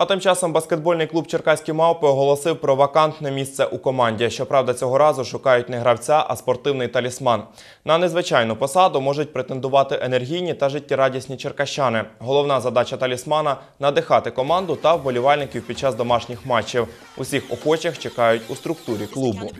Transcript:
А тим часом баскетбольний клуб Черкаські мавпи оголосив про вакантне місце у команді. Щоправда, цього разу шукають не гравця, а спортивний талісман. На незвичайну посаду можуть претендувати енергійні та життєрадісні черкащани. Головна задача талісмана надихати команду та вболівальників під час домашніх матчів. Усіх охочих чекають у структурі клубу.